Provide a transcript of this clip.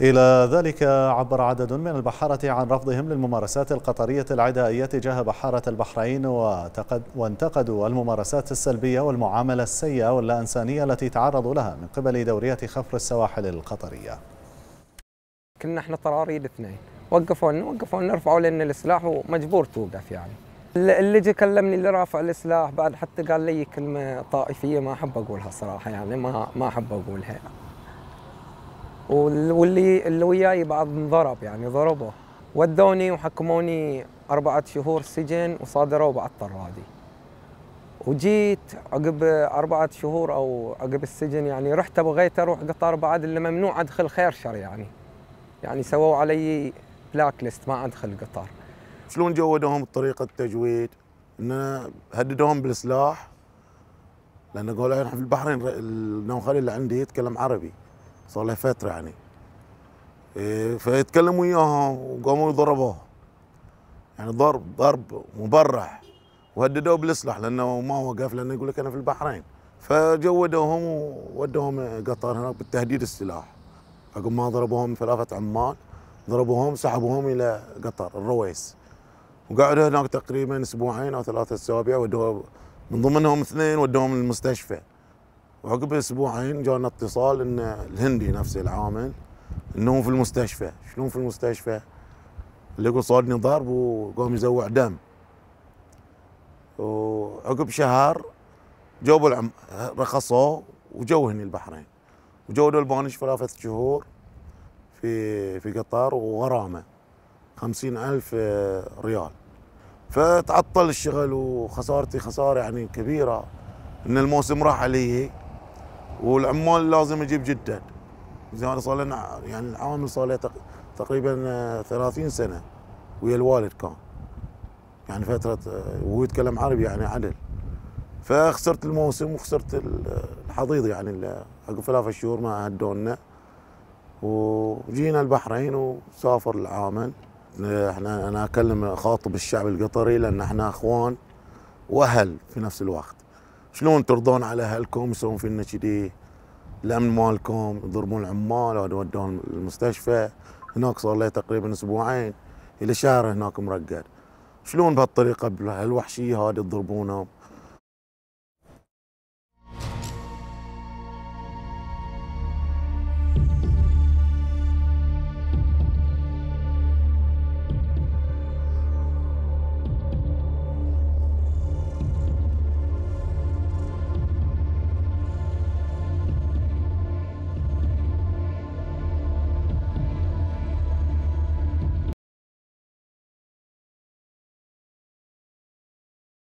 إلى ذلك عبر عدد من البحارة عن رفضهم للممارسات القطرية العدائية تجاه بحارة البحرين وانتقدوا الممارسات السلبية والمعاملة السيئة واللا إنسانية التي تعرضوا لها من قبل دوريات خفر السواحل القطرية كنا احنا طراريد اثنين وقفوا لنا وقفوا لنا رفعوا لنا السلاح ومجبور توقف يعني اللي جي كلمني اللي رافع السلاح بعد حتى قال لي كلمه طائفيه ما احب اقولها صراحه يعني ما ما احب اقولها واللي اللي وياي بعض انضرب يعني ضربه ودوني وحكموني أربعة شهور سجن وصادروا طرادي وجيت عقب أربعة شهور أو عقب السجن يعني رحت بغيت أروح قطر بعد اللي ممنوع أدخل خير شر يعني يعني سووا علي بلاك ليست ما أدخل قطر شلون جودوهم بطريقة التجويد؟ إنه هددوهم بالسلاح لأن قالوا إحنا في البحرين النوخالي اللي عندي يتكلم عربي صار لها فتره يعني إيه، فيتكلم وياهم إيه؟ وقاموا يضربوه. يعني ضرب ضرب مبرح وهددوه بالسلاح لانه ما وقف لانه يقول لك انا في البحرين فجودوهم وودوهم قطر هناك بالتهديد السلاح عقب ما ضربوهم ثلاثه عمال ضربوهم سحبوهم الى قطر الرويس وقعدوا هناك تقريبا اسبوعين او ثلاثه اسابيع ودوه من ضمنهم اثنين ودوهم المستشفى وعقب اسبوعين جانا اتصال ان الهندي نفسه العامل انه في المستشفى شلون في المستشفى يقول صادني ضرب وقام يزوع دم وعقب شهر جابوا العم رخصوا وجو هني البحرين وجو البانش ثلاثة شهور في في قطر وغرامة خمسين ألف ريال فتعطل الشغل وخسارتي خسارة يعني كبيرة إن الموسم راح علي والعمال لازم اجيب جدد زين انا صار لنا يعني العامل صار له تقريبا 30 آه، سنه ويا الوالد كان يعني فتره آه، وهو يتكلم عربي يعني عدل فخسرت الموسم وخسرت الحضيض يعني عقب ثلاث شهور ما هدونا وجينا البحرين وسافر العامل احنا انا اكلم اخاطب الشعب القطري لان احنا اخوان واهل في نفس الوقت شلون ترضون على اهلكم يسوون فينا كذي الامن مالكم يضربون العمال ويودون المستشفى هناك صار له تقريبا اسبوعين الى شهر هناك مرقد شلون بهالطريقه بهالوحشيه هذه تضربونهم